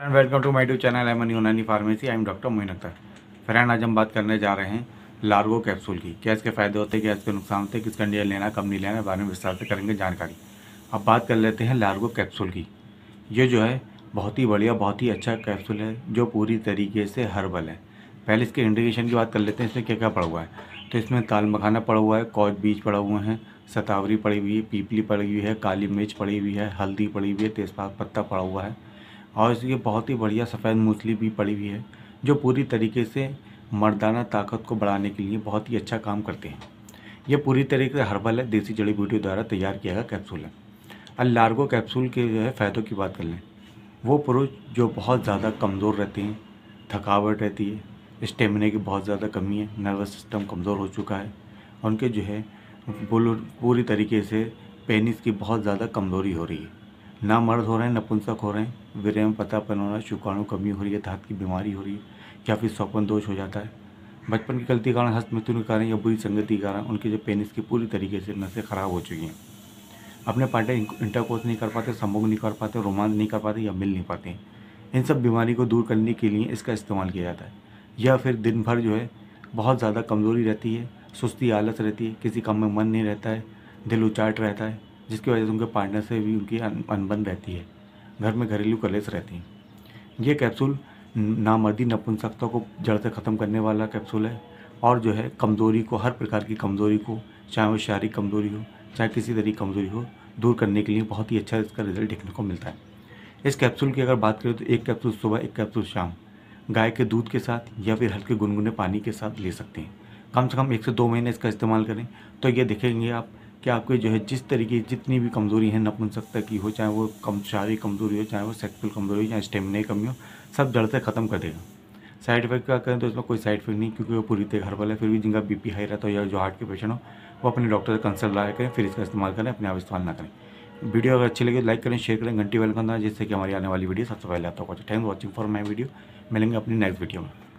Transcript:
friend welcome to my to channel Aman Unani pharmacy I am doctor Mohan Akhtar friend आज हम बात करने जा रहे हैं लार्गो कैप्सूल की क्या इसके फ़ायदे होते हैं क्या इसके नुकसान होते हैं किसका इंडिया लेना कब नहीं लेना बारे में विस्तार से करेंगे जानकारी अब बात कर लेते हैं लार्गो कैप्सूल की ये जो है बहुत ही बढ़िया बहुत ही अच्छा कैप्सूल है जो पूरी तरीके से हर्बल है पहले इसके इंडिकेशन की बात कर लेते हैं इसमें क्या क्या पड़ा हुआ है तो इसमें ताल मखाना पड़ा हुआ है कौच बीज पड़ा हुए हैं सतावरी पड़ी हुई है पीपली पड़ी हुई है काली मिर्च पड़ी हुई है हल्दी पड़ी हुई है तेज़पात पत्ता पड़ा हुआ है और ये बहुत ही बढ़िया सफ़ेद मूसली भी पड़ी हुई है जो पूरी तरीके से मर्दाना ताकत को बढ़ाने के लिए बहुत ही अच्छा काम करते हैं ये पूरी तरीके से हर्बल है देसी जड़ी बूटियों द्वारा तैयार किया गया कैप्सूल है अब लार्गो कैप्सूल के जो है फ़ायदों की बात कर लें वो पुरुष जो बहुत ज़्यादा कमज़ोर रहते हैं थकावट रहती है स्टेमिने की बहुत ज़्यादा कमी है नर्वस सिस्टम कमज़ोर हो चुका है उनके जो है पूरी तरीके से पेनिस की बहुत ज़्यादा कमज़ोरी हो रही है ना मर्द हो रहे हैं नपुंसक हो रहे हैं विरय में पता होना शुक्राणु कमी हो रही है धात की बीमारी हो रही है या फिर सौपन दोष हो जाता है बचपन की गलती कारण हस्त मृत्यु के कारण या बुरी संगति के कारण उनके जो पेनिस की पूरी तरीके से नसें खराब हो चुकी हैं अपने पार्टनर इंटरकोर्स नहीं कर पाते संभोग नहीं कर पाते रोमांस नहीं कर पाते या मिल नहीं पाते इन सब बीमारी को दूर करने के लिए इसका इस्तेमाल किया जाता है या फिर दिन भर जो है बहुत ज़्यादा कमज़ोरी रहती है सुस्ती आलस रहती है किसी काम में मन नहीं रहता है दिल उचाट रहता है जिसकी वजह से उनके पार्टनर से भी उनकी अनबन रहती है घर में घरेलू कलेस रहती हैं ये कैप्सूल नामर्दी नपुंसकता को जड़ से ख़त्म करने वाला कैप्सूल है और जो है कमज़ोरी को हर प्रकार की कमज़ोरी को चाहे वो शारीरिक कमज़ोरी हो चाहे किसी तरह की कमज़ोरी हो दूर करने के लिए बहुत ही अच्छा इसका रिजल्ट देखने को मिलता है इस कैप्सूल की अगर बात करें तो एक कैप्सूल सुबह एक कैप्सूल शाम गाय के दूध के साथ या फिर हल्के गुनगुने पानी के साथ ले सकते हैं कम से कम एक से दो महीने इसका इस्तेमाल करें तो ये देखेंगे आप कि आपके जो है जिस तरीके की जितनी भी कमज़ोरी है नपुंसकता की हो चाहे वो कम शारीरिक कमज़ोरी हो चाहे वो सेक्सुअल कमज़ोरी हो चाहे स्टेमिना की कमी हो सब जड़ से ख़त्म कर देगा साइड इफेक्ट का करें तो इसमें कोई साइड इफेक्ट नहीं क्योंकि वो पूरी तरह घर वाले फिर भी जिनका बीपी हाई रहता हो या जो हार्ट के पेशेंट हो वो अपने डॉक्टर से कंसल्ट लाया करें फिर इसका इस्तेमाल करें अपने आप इस्तेमाल ना करें वीडियो अगर अच्छी लगे तो लाइक करें शेयर करें घंटी वेलकम करना जिससे कि हमारी आने वाली वीडियो सबसे पहले आता होगा thank watching for my video मिलेंगे अपनी नेक्स्ट वीडियो में